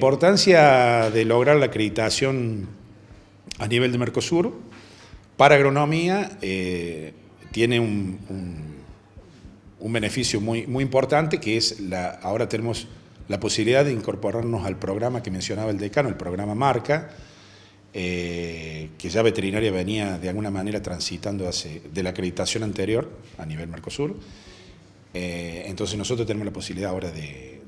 importancia de lograr la acreditación a nivel de Mercosur para agronomía eh, tiene un, beneficio muy, muy importante que es la, ahora tenemos la posibilidad de incorporarnos al programa que mencionaba el decano, el programa Marca, eh, que ya veterinaria venía de alguna manera transitando de la acreditación anterior a nivel Mercosur. Eh, entonces nosotros tenemos la posibilidad ahora de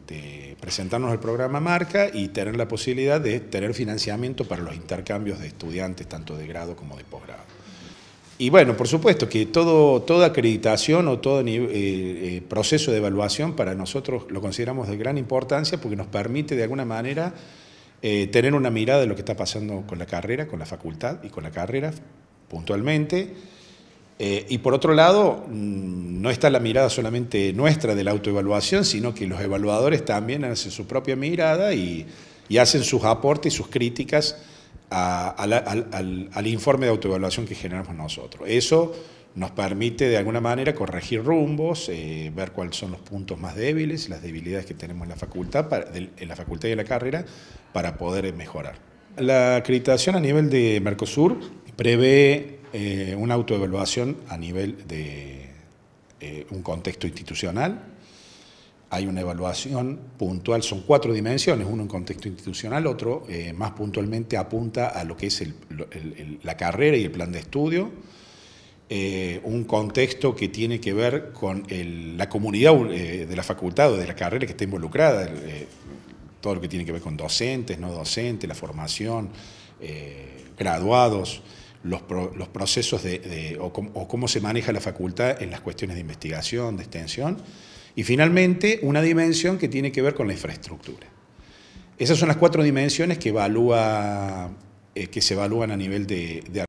presentarnos el programa Marca y tener la posibilidad de tener financiamiento para los intercambios de estudiantes, tanto de grado como de posgrado. Y bueno, por supuesto que todo, toda acreditación o todo eh, eh, proceso de evaluación para nosotros lo consideramos de gran importancia porque nos permite de alguna manera eh, tener una mirada de lo que está pasando con la carrera, con la facultad y con la carrera puntualmente. y por otro lado, mm, no está la mirada solamente nuestra de la autoevaluación, sino que los evaluadores también hacen su propia mirada y, hacen sus aportes y sus críticas al, informe de autoevaluación que generamos nosotros. Eso nos permite de alguna manera corregir rumbos, eh, ver cuáles son los puntos más débiles, las debilidades que tenemos en la facultad, en la facultad y en la carrera, para poder mejorar. La acreditación a nivel de Mercosur prevé eh, una autoevaluación a nivel de eh, un contexto institucional, hay una evaluación puntual, son cuatro dimensiones, uno en contexto institucional, otro eh, más puntualmente apunta a lo que es la carrera y el plan de estudio, eh, un contexto que tiene que ver con la comunidad de la facultad o de la carrera que está involucrada, todo lo que tiene que ver con docentes, no docentes, la formación, graduados los, procesos de, o, cómo se maneja la facultad en las cuestiones de investigación, de extensión. Y finalmente, una dimensión que tiene que ver con la infraestructura. Esas son las cuatro dimensiones que, evalúa, eh, que se evalúan a nivel de, de